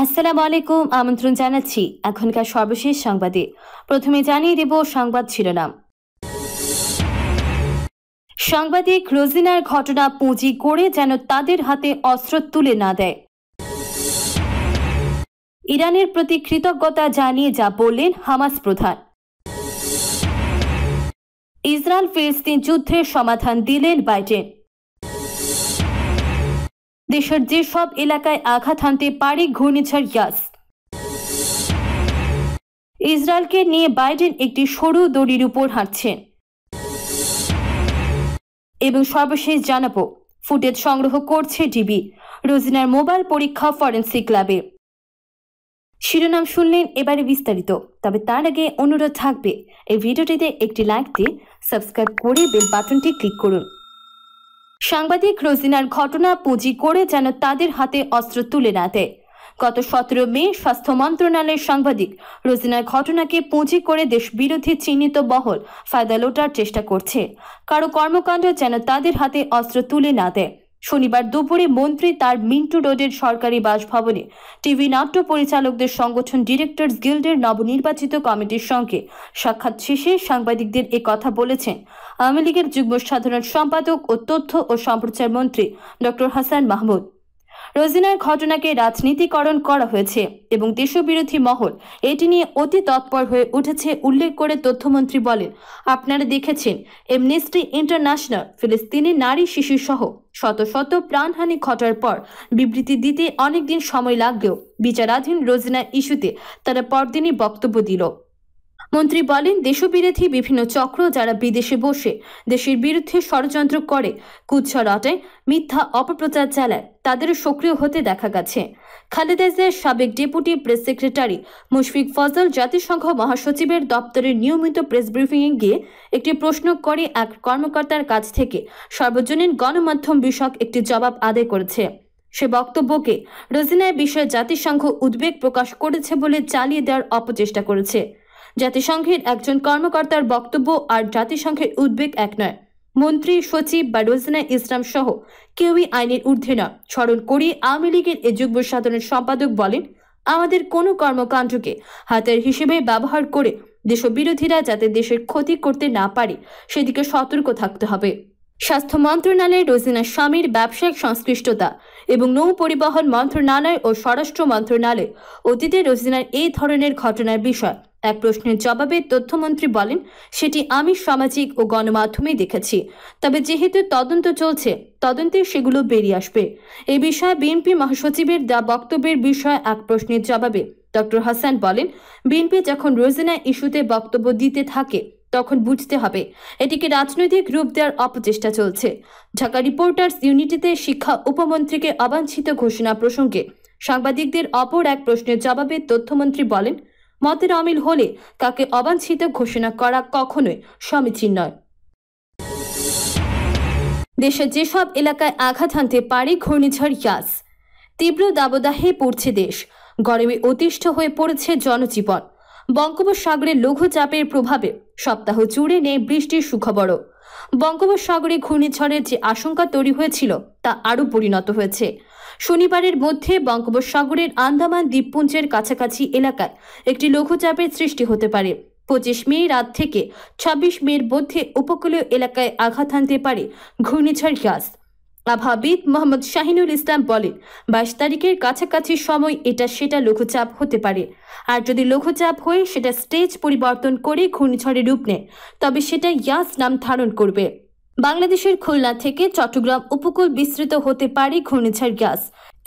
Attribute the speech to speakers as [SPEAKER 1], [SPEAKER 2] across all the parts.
[SPEAKER 1] আসসালাম আলাইকুম আমন্ত্রণ জানাচ্ছি এখনকার সর্বশেষ সংবাদে প্রথমে জানিয়ে দেব সংবাদ শিরোনাম সাংবাদিক রোজিনার ঘটনা পুঁজি করে যেন তাদের হাতে অস্ত্র তুলে না দেয় ইরানের প্রতি কৃতজ্ঞতা জানিয়ে যা বললেন হামাস প্রধান ইসরায়েল ফিলিস্তিন যুদ্ধের সমাধান দিলেন বাইডেন দেশের যেসব এলাকায় আঘাত হানতে পারে ঘূর্ণিঝড় ইয়াস ইসরায়েলকে নিয়ে বাইডেন একটি সরু দড়ির উপর হাঁটছেন এবং সর্বশেষ জানাবো ফুটেজ সংগ্রহ করছে ডিবি রোজিনার মোবাইল পরীক্ষা ফরেন্সিক ল্যাবে শিরোনাম শুনলেন এবারে বিস্তারিত তবে তার আগে অনুরোধ থাকবে এই ভিডিওটিতে একটি লাইক দিয়ে সাবস্ক্রাইব করে বেল বাটনটি ক্লিক করুন সাংবাদিক রোজিনার ঘটনা পুঁজি করে যেন তাদের হাতে অস্ত্র তুলে না দেয় গত সতেরো মে স্বাস্থ্য মন্ত্রণালয়ের সাংবাদিক রোজিনার ঘটনাকে পুঁজি করে দেশ বিরোধী চিহ্নিত বহল ফায়দা লোটার চেষ্টা করছে কারো কর্মকাণ্ড যেন তাদের হাতে অস্ত্র তুলে না দেয় শনিবার দুপুরে মন্ত্রী তার মিন্টু রোডের সরকারি বাসভবনে টিভি নাট্য পরিচালকদের সংগঠন ডিরেক্টরস গিল্ডের নবনির্বাচিত কমিটির সঙ্গে সাক্ষাৎ শেষে সাংবাদিকদের এ কথা বলেছেন আওয়ামী লীগের যুগ্ম সাধারণ সম্পাদক ও তথ্য ও সম্প্রচার মন্ত্রী ডক্টর হাসান মাহমুদ রোজিনার ঘটনাকে রাজনীতিকরণ করা হয়েছে এবং দেশবিরোধী মহল এটি নিয়ে অতি তৎপর হয়ে উঠেছে উল্লেখ করে তথ্যমন্ত্রী বলেন আপনারা দেখেছেন এমনেস্টি ইন্টারন্যাশনাল ফিলিস্তিনি নারী শিশুসহ শত শত প্রাণহানি ঘটার পর বিবৃতি দিতে অনেকদিন সময় লাগলেও বিচারাধীন রোজিনা ইস্যুতে তারা পরদিনই বক্তব্য দিল মন্ত্রী বলেন দেশবিরোধী বিভিন্ন চক্র যারা বিদেশে বসে দেশের বিরুদ্ধে ষড়যন্ত্র করে কুৎসা রটায় মিথ্যা অপপ্রচার চালায় তাদেরও সক্রিয় হতে দেখা গেছে খালেদাজের সাবেক deputy press secretary Mushfiq Fazal জাতিসংঘ মহাসচিবের দপ্তরের নিয়মিত প্রেস ব্রিফিংয়ে গিয়ে একটি প্রশ্ন করে এক কর্মকর্তার কাছ থেকে সর্বজনীন গণমাধ্যম বিষয়ক একটি জবাব আদায় করেছে সে বক্তব্যকে রোজিনায় বিষয়ে জাতিসংঘ উদ্বেগ প্রকাশ করেছে বলে চালিয়ে দেওয়ার অপচেষ্টা করেছে জাতিসংঘের একজন কর্মকর্তার বক্তব্য আর জাতিসংঘের উদ্বেগ এক নয় মন্ত্রী সচিব বা রোজনা ইসলাম সহ কেউই আইনের ঊর্ধ্বে নয় স্মরণ করে আওয়ামী লীগের এ যুগ্ম সাধারণ সম্পাদক বলেন আমাদের কোনো কর্মকাণ্ডকে হাতের হিসেবে ব্যবহার করে দেশবিরোধীরা যাতে দেশের ক্ষতি করতে না পারে সেদিকে সতর্ক থাকতে হবে স্বাস্থ্য মন্ত্রণালয় রোজিনা স্বামীর ব্যবসায়িক সংশ্লিষ্টতা এবং নৌ পরিবহন মন্ত্রণালয় ও স্বরাষ্ট্র মন্ত্রণালয় অতীতে রোজিনার এই ধরনের ঘটনার বিষয় এক প্রশ্নের জবাবে তথ্যমন্ত্রী বলেন সেটি আমি সামাজিক ও গণমাধ্যমে দেখেছি তবে যেহেতু তদন্ত চলছে তদন্তে সেগুলো বেরিয়ে আসবে এ বিষয়ে বিএনপি মহাসচিবের দা বক্তব্যের বিষয়ে এক প্রশ্নের জবাবে ডক্টর হাসান বলেন বিএনপি যখন রোজেনা ইস্যুতে বক্তব্য দিতে থাকে তখন বুঝতে হবে এটিকে রাজনৈতিক রূপ দেওয়ার অপচেষ্টা চলছে ঢাকা রিপোর্টার্স ইউনিটিতে শিক্ষা উপমন্ত্রীকে অবাঞ্ছিত ঘোষণা প্রসঙ্গে সাংবাদিকদের অপর এক প্রশ্নের জবাবে তথ্যমন্ত্রী বলেন মতের অমিল হলে তাকে অবাঞ্ছিত ঘোষণা করা কখনোই সমীচীন নয় দেশের যেসব এলাকায় আঘাত হানতে পারে ঘূর্ণিঝড় ইয়াস তীব্র দাবদাহে পড়ছে দেশ গরমে অতিষ্ঠ হয়ে পড়েছে জনজীবন বঙ্গোপসাগরে লঘুচাপের প্রভাবে সপ্তাহ জুড়ে নেই বৃষ্টির সুখবরও বঙ্গোপসাগরে ঘূর্ণিঝড়ের যে আশঙ্কা তৈরি হয়েছিল তা আরও পরিণত হয়েছে শনিবারের মধ্যে বঙ্গোপসাগরের আন্দামান দ্বীপপুঞ্জের কাছাকাছি এলাকায় একটি লঘুচাপের সৃষ্টি হতে পারে পঁচিশ মে রাত থেকে ২৬ মের মধ্যে উপকূলীয় এলাকায় আঘাত হানতে পারে ঘূর্ণিঝড় গ্যাস আভাবিদ মোহাম্মদ শাহিনুল ইসলাম বলেন বাইশ তারিখের কাছাকাছি সময় এটা সেটা লঘুচাপ হতে পারে আর যদি লঘুচাপ হয়ে সেটা স্টেজ পরিবর্তন করে ঘূর্ণিঝড়ে রূপ নেয় তবে সেটা ইয়াস নাম ধারণ করবে বাংলাদেশের খুলনা থেকে চট্টগ্রাম উপকূল বিস্তৃত হতে পারে ঘূর্ণিঝড় গ্যাস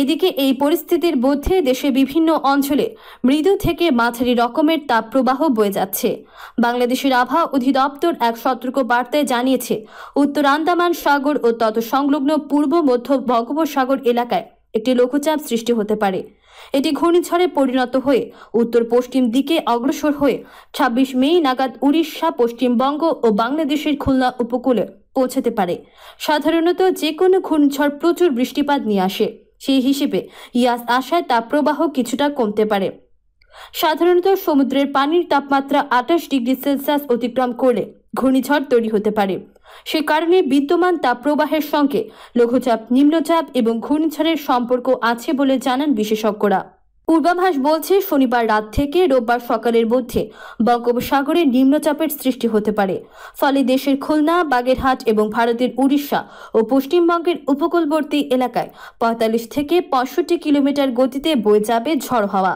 [SPEAKER 1] এদিকে এই পরিস্থিতির মধ্যে দেশে বিভিন্ন অঞ্চলে মৃদু থেকে মাঝারি রকমের তাপপ্রবাহ বয়ে যাচ্ছে বাংলাদেশের আবহাওয়া অধিদপ্তর এক সতর্ক বার্তায় জানিয়েছে উত্তর আন্দামান সাগর ও তত সংলগ্ন পূর্ব মধ্য বঙ্গোপসাগর এলাকায় একটি লঘুচাপ সৃষ্টি হতে পারে এটি ঘূর্ণিঝড়ে পরিণত হয়ে উত্তর পশ্চিম দিকে অগ্রসর হয়ে ২৬ মে নাগাদ উড়িষ্যা পশ্চিমবঙ্গ ও বাংলাদেশের খুলনা উপকূলে পৌঁছাতে পারে সাধারণত যে কোনো ঘূর্ণঝড় প্রচুর বৃষ্টিপাত নিয়ে আসে সেই হিসেবে ইয়াস আশায় তাপপ্রবাহ কিছুটা কমতে পারে সাধারণত সমুদ্রের পানির তাপমাত্রা আঠাশ ডিগ্রি সেলসিয়াস অতিক্রম করলে ঘূর্ণিঝড় তৈরি হতে পারে সে কারণে বিদ্যমান তাপপ্রবাহের সঙ্গে লঘুচাপ নিম্নচাপ এবং ঘূর্ণিঝড়ের সম্পর্ক আছে বলে জানান বিশেষজ্ঞরা পূর্বাভাস বলছে শনিবার রাত থেকে রোববার সকালের মধ্যে বঙ্গোপসাগরে নিম্নচাপের সৃষ্টি হতে পারে ফলে দেশের খুলনা বাগেরহাট এবং ভারতের উড়িষ্যা ও পশ্চিমবঙ্গের উপকূলবর্তী এলাকায় পঁয়তাল্লিশ থেকে পঁয়ষট্টি কিলোমিটার গতিতে বয়ে যাবে ঝড় হওয়া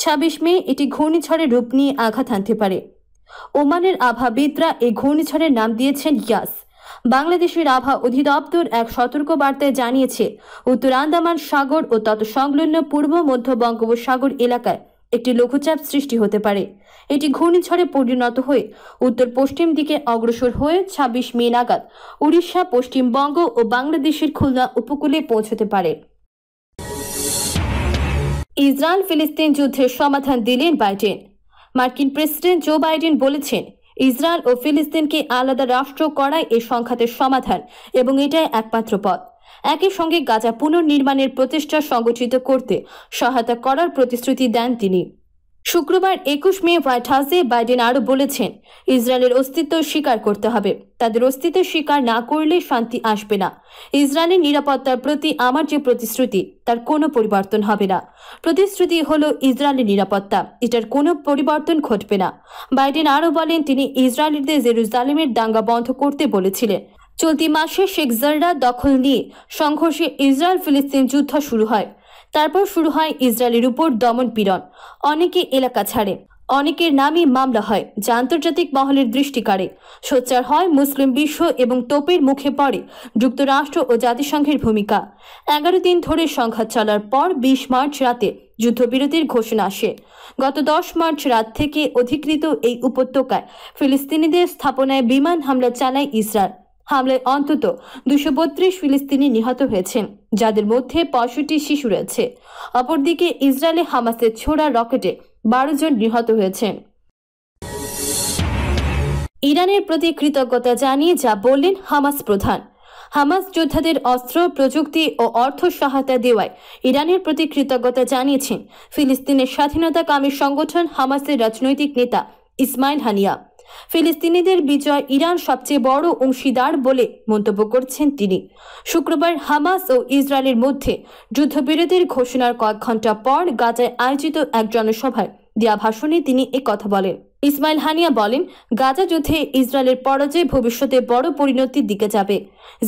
[SPEAKER 1] ছাব্বিশ মে এটি ঘূর্ণিঝড়ে রূপ নিয়ে আঘাত আনতে পারে ওমানের আভাবিদরা এই ঘূর্ণিঝড়ের নাম দিয়েছেন ইয়াস বাংলাদেশের আবহাওয়া অধিদপ্তর এক সতর্ক বার্তায় জানিয়েছে উত্তর আন্দামান সাগর ও তৎসংলগ্ন পূর্ব মধ্য বঙ্গোপসাগর এলাকায় একটি লঘুচাপ সৃষ্টি হতে পারে এটি ঘূর্ণিঝড়ে পরিণত হয়ে উত্তর পশ্চিম দিকে অগ্রসর হয়ে ২৬ মে নাগাদ উড়িষ্যা পশ্চিমবঙ্গ ও বাংলাদেশের খুলনা উপকূলে পৌঁছতে পারে ইসরায়েল ফিলিস্তিন যুদ্ধের সমাধান দিলেন বাইডেন মার্কিন প্রেসিডেন্ট জো বাইডেন বলেছেন ইসরায়েল ও ফিলিস্তিনকে আলাদা রাষ্ট্র করাই এ সংঘাতের সমাধান এবং এটাই একমাত্র পথ একই সঙ্গে গাজা পুনর্নির্মাণের প্রচেষ্টা সংগঠিত করতে সহায়তা করার প্রতিশ্রুতি দেন তিনি শুক্রবার একুশ মে হোয়াইট হাউসে বাইডেন আরও বলেছেন ইসরায়েলের অস্তিত্ব স্বীকার করতে হবে তাদের অস্তিত্ব স্বীকার না করলে শান্তি আসবে না ইসরায়েলের নিরাপত্তার প্রতি আমার যে প্রতিশ্রুতি তার কোনো পরিবর্তন হবে না প্রতিশ্রুতি হল ইসরায়েলের নিরাপত্তা এটার কোনো পরিবর্তন ঘটবে না বাইডেন আরও বলেন তিনি ইসরায়েলদের জেরুজালেমের দাঙ্গা বন্ধ করতে বলেছিলেন চলতি মাসে শেখ জাররা দখল নিয়ে সংঘর্ষে ইসরায়েল ফিলিস্তিন যুদ্ধ শুরু হয় তারপর শুরু হয় ইসরায়েলের উপর দমন পীড়ন অনেকে এলাকা ছাড়ে অনেকের নামে মামলা হয় যা আন্তর্জাতিক মহলের দৃষ্টিকারে সোচ্চার হয় মুসলিম বিশ্ব এবং তোপের মুখে পড়ে যুক্তরাষ্ট্র ও জাতিসংঘের ভূমিকা এগারো দিন ধরে সংঘাত চলার পর বিশ মার্চ রাতে যুদ্ধবিরতির ঘোষণা আসে গত দশ মার্চ রাত থেকে অধিকৃত এই উপত্যকায় ফিলিস্তিনিদের স্থাপনায় বিমান হামলা চালায় ইসরায়েল হামলায় অন্তত দুশো বত্রিশ ফিলিস্তিনি নিহত হয়েছেন যাদের মধ্যে পঁয়ষট্টি শিশু রয়েছে অপরদিকে ইসরায়েলে হামাসের ছোড়া রকেটে বারো জন নিহত হয়েছেন ইরানের প্রতি কৃতজ্ঞতা জানিয়ে যা বললেন হামাস প্রধান হামাস যোদ্ধাদের অস্ত্র প্রযুক্তি ও অর্থ সহায়তা দেওয়ায় ইরানের প্রতি কৃতজ্ঞতা জানিয়েছেন ফিলিস্তিনের স্বাধীনতাকামী সংগঠন হামাসের রাজনৈতিক নেতা ইসমাইল হানিয়া ফিলিস্তিনিদের বিজয় ইরান সবচেয়ে বড় অংশীদার বলে মন্তব্য করছেন তিনি শুক্রবার হামাস ও ইসরায়েলের মধ্যে যুদ্ধবিরতির ঘোষণার কয়েক ঘন্টা পর গাজায় আয়োজিত এক জনসভায় দেয়া ভাষণে তিনি কথা বলেন ইসমাইল হানিয়া বলেন গাজা যুদ্ধে ইসরায়েলের পরাজয় ভবিষ্যতে বড় পরিণতির দিকে যাবে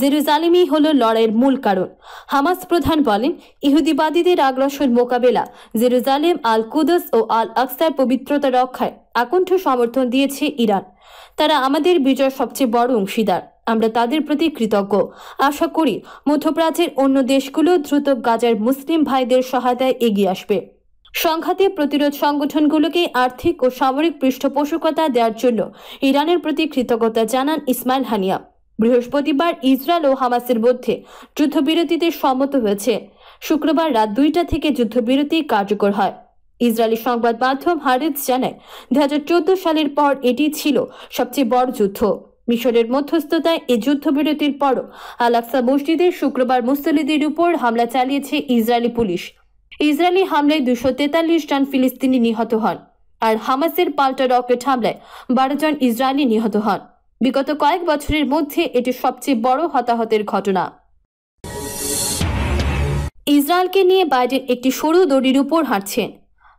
[SPEAKER 1] জেরুজালিমি হল লড়াইয়ের মূল কারণ হামাস প্রধান বলেন ইহুদিবাদীদের আগ্রাসন মোকাবেলা জেরুজালেম আল কুদস ও আল আকসার পবিত্রতা রক্ষায় আকণ্ঠ সমর্থন দিয়েছে ইরান তারা আমাদের বিজয় সবচেয়ে বড় অংশীদার আমরা তাদের প্রতি কৃতজ্ঞ আশা করি মধ্যপ্রাচ্যের অন্য দেশগুলো দ্রুত গাজার মুসলিম ভাইদের সহায়তায় এগিয়ে আসবে সংঘাতে প্রতিরোধ সংগঠনগুলোকে আর্থিক ও সামরিক পৃষ্ঠপোষকতা দেওয়ার জন্য ইরানের প্রতি কৃতজ্ঞতা জানান ইসমাইল হানিয়া বৃহস্পতিবার ইসরায়েল ও হামাসের মধ্যে যুদ্ধবিরতিতে সম্মত হয়েছে শুক্রবার রাত দুইটা থেকে যুদ্ধবিরতি কার্যকর হয় ইসরায়েলি সংবাদ মাধ্যম হারেজ জানায় দু সালের পর এটি ছিল সবচেয়ে বড় যুদ্ধ মিশরের মধ্যস্থতায় এই যুদ্ধবিরতির পরও আলাক্সা মসজিদে শুক্রবার মুসল্লিদের উপর হামলা চালিয়েছে ইসরায়েলি পুলিশ ইসরায়েলি হামলায় দুশো তেতাল্লিশ জন ফিলিস্তিনি নিহত হন আর হামাসের পাল্টা রকেট হামলায় বারো জন ইসরায়েলি নিহত হন বিগত কয়েক বছরের মধ্যে এটি সবচেয়ে বড় হতাহতের ঘটনা ইসরায়েলকে নিয়ে বাইডেন একটি সরু দড়ির উপর হাঁটছেন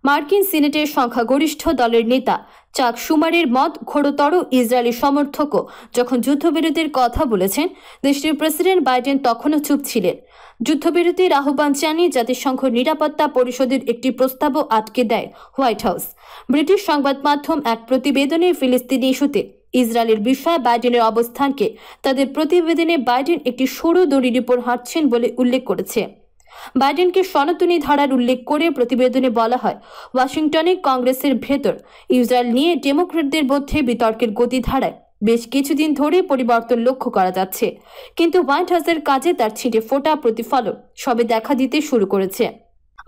[SPEAKER 1] মার্কিন সিনেটের সংখ্যাগরিষ্ঠ দলের নেতা চাক সুমারের মত ঘোরতর ইসরায়েলি সমর্থকও যখন যুদ্ধবিরতির কথা বলেছেন দেশটির প্রেসিডেন্ট বাইডেন তখনও চুপ ছিলেন যুদ্ধবিরতির আহ্বান জানিয়ে জাতিসংঘ নিরাপত্তা পরিষদের একটি প্রস্তাবও আটকে দেয় হোয়াইট হাউস ব্রিটিশ সংবাদ মাধ্যম এক প্রতিবেদনে ফিলিস্তিনি ইস্যুতে ইসরায়েলের বিষয়ে বাইডেনের অবস্থানকে তাদের প্রতিবেদনে বাইডেন একটি সরু দড়ির উপর হাঁটছেন বলে উল্লেখ করেছে বাইডেনকে সনাতনী ধারার উল্লেখ করে প্রতিবেদনে বলা হয় ওয়াশিংটনে কংগ্রেসের ভেতর ইসরায়েল নিয়ে ডেমোক্রেটদের মধ্যে বিতর্কের গতি ধারায় বেশ কিছুদিন ধরে পরিবর্তন লক্ষ্য করা যাচ্ছে কিন্তু হোয়াইট হাউসের কাজে তার ছিটে ফোটা প্রতিফলন সবে দেখা দিতে শুরু করেছে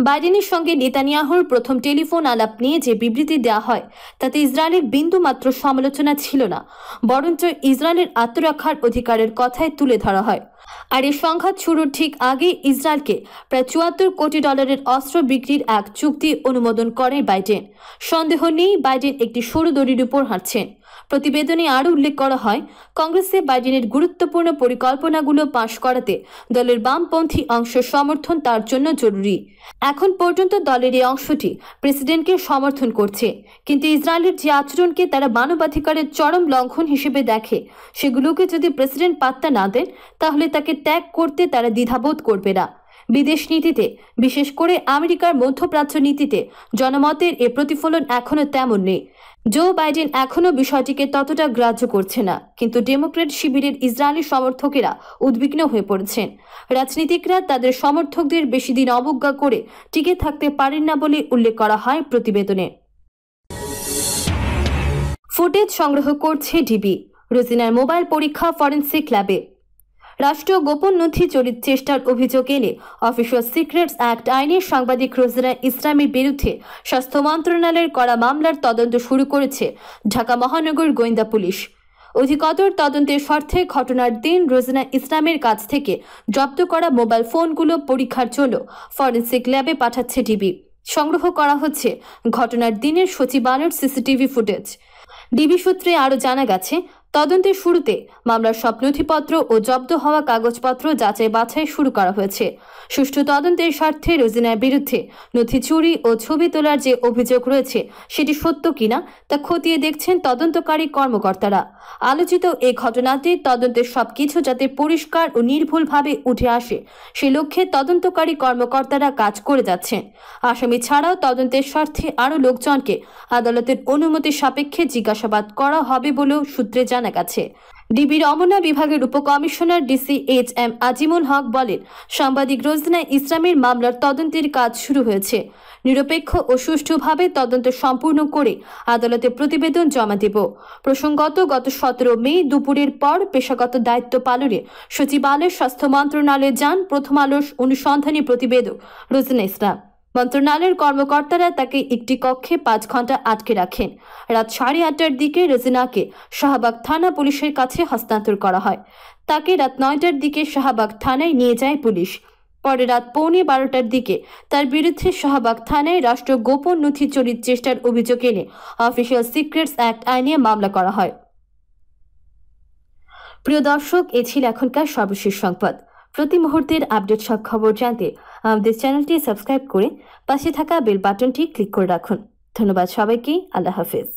[SPEAKER 1] বাইডেনের সঙ্গে নেতানিয়াহুর প্রথম টেলিফোন আলাপ নিয়ে যে বিবৃতি দেওয়া হয় তাতে ইসরায়েলের বিন্দুমাত্র সমালোচনা ছিল না বরঞ্চ ইসরায়েলের আত্মরক্ষার অধিকারের কথায় তুলে ধরা হয় আর এই সংঘাত শুরুর ঠিক আগে ইসরায়েলকে প্রায় চুয়াত্তর কোটি ডলারের অস্ত্র বিক্রির এক চুক্তি অনুমোদন করে বাইডেন সন্দেহ নেই বাইডেন একটি সরু দড়ির উপর হাঁটছেন প্রতিবেদনে আরও উল্লেখ করা হয় কংগ্রেসে বাইডেনের গুরুত্বপূর্ণ পরিকল্পনাগুলো পাশ করাতে দলের বামপন্থী অংশ সমর্থন তার জন্য জরুরি এখন পর্যন্ত দলের এই অংশটি প্রেসিডেন্টকে সমর্থন করছে কিন্তু ইসরায়েলের যে আচরণকে তারা মানবাধিকারের চরম লঙ্ঘন হিসেবে দেখে সেগুলোকে যদি প্রেসিডেন্ট পাত্তা না দেন তাহলে তা তাকে ত্যাগ করতে তারা দ্বিধাবোধ করবে না বিদেশ নীতিতে বিশেষ করে আমেরিকার মধ্যপ্রাচ্য নীতিতে জনমতের এ প্রতিফলন এখনও তেমন নেই জো বাইডেন এখনও বিষয়টিকে ততটা গ্রাহ্য করছে না কিন্তু ডেমোক্রেট শিবিরের ইসরায়েলি সমর্থকেরা উদ্বিগ্ন হয়ে পড়েছেন রাজনীতিকরা তাদের সমর্থকদের বেশি দিন অবজ্ঞা করে টিকে থাকতে পারেন না বলে উল্লেখ করা হয় প্রতিবেদনে ফুটেজ সংগ্রহ করছে ডিবি রোজিনার মোবাইল পরীক্ষা ফরেন্সিক ল্যাবে রাষ্ট্রীয় গোপন নথি চরিত চেষ্টার অভিযোগ এনে অফিসিয়াল সিক্রেটস অ্যাক্ট আইনে সাংবাদিক রোজনা ইসলামের বিরুদ্ধে স্বাস্থ্য মন্ত্রণালয়ের করা মামলার তদন্ত শুরু করেছে ঢাকা মহানগর গোয়েন্দা পুলিশ অধিকতর তদন্তের স্বার্থে ঘটনার দিন রোজনা ইসলামের কাছ থেকে জব্দ করা মোবাইল ফোনগুলো পরীক্ষার জন্য ফরেন্সিক ল্যাবে পাঠাচ্ছে ডিবি সংগ্রহ করা হচ্ছে ঘটনার দিনের সচিবালয়ের সিসিটিভি ফুটেজ ডিবি সূত্রে আরও জানা গেছে তদন্তের শুরুতে মামলার সব নথিপত্র ও জব্দ হওয়া কাগজপত্র যাচাই বাছাই শুরু করা হয়েছে সুষ্ঠু তদন্তের স্বার্থে রোজিনার বিরুদ্ধে নথি চুরি ও ছবি তোলার যে অভিযোগ রয়েছে সেটি সত্য কিনা তা খতিয়ে দেখছেন তদন্তকারী কর্মকর্তারা আলোচিত এই ঘটনাতে তদন্তের সব কিছু যাতে পরিষ্কার ও নির্ভুলভাবে উঠে আসে সে লক্ষ্যে তদন্তকারী কর্মকর্তারা কাজ করে যাচ্ছেন আসামি ছাড়াও তদন্তের স্বার্থে আরও লোকজনকে আদালতের অনুমতি সাপেক্ষে জিজ্ঞাসাবাদ করা হবে বলেও সূত্রে জানা জানা গেছে ডিবির রমনা বিভাগের উপকমিশনার DC H M Azimul Haque বলেন সাংবাদিক রোজনা ইসলামের মামলার তদন্তের কাজ শুরু হয়েছে নিরপেক্ষ ও সুষ্ঠুভাবে তদন্ত সম্পূর্ণ করে আদালতে প্রতিবেদন জমা দেব প্রসঙ্গত গত সতেরো মে দুপুরের পর পেশাগত দায়িত্ব পালনে সচিবালয় স্বাস্থ্য মন্ত্রণালয়ে যান প্রথম আলোর অনুসন্ধানী প্রতিবেদক রোজনা ইসলাম মন্ত্রণালয়ের কর্মকর্তারা তাকে একটি কক্ষে পাঁচ ঘন্টা আটকে রাখেন রাত সাড়ে আটটার দিকে রেজিনাকে শাহবাগ থানা পুলিশের কাছে হস্তান্তর করা হয় তাকে রাত নয়টার দিকে শাহবাগ থানায় নিয়ে যায় পুলিশ পরে রাত পৌনে বারোটার দিকে তার বিরুদ্ধে শাহবাগ থানায় রাষ্ট্র গোপন নথি চরিত চেষ্টার অভিযোগ এনে অফিসিয়াল সিক্রেটস অ্যাক্ট আইনে মামলা করা হয় প্রিয় দর্শক এ ছিল এখনকার সর্বশেষ সংবাদ প্রতি মুহূর্তের আপডেট সব খবর জানতে আমাদের চ্যানেলটি সাবস্ক্রাইব করে পাশে থাকা বেল বাটনটি ক্লিক করে রাখুন ধন্যবাদ সবাইকে আল্লাহ হাফেজ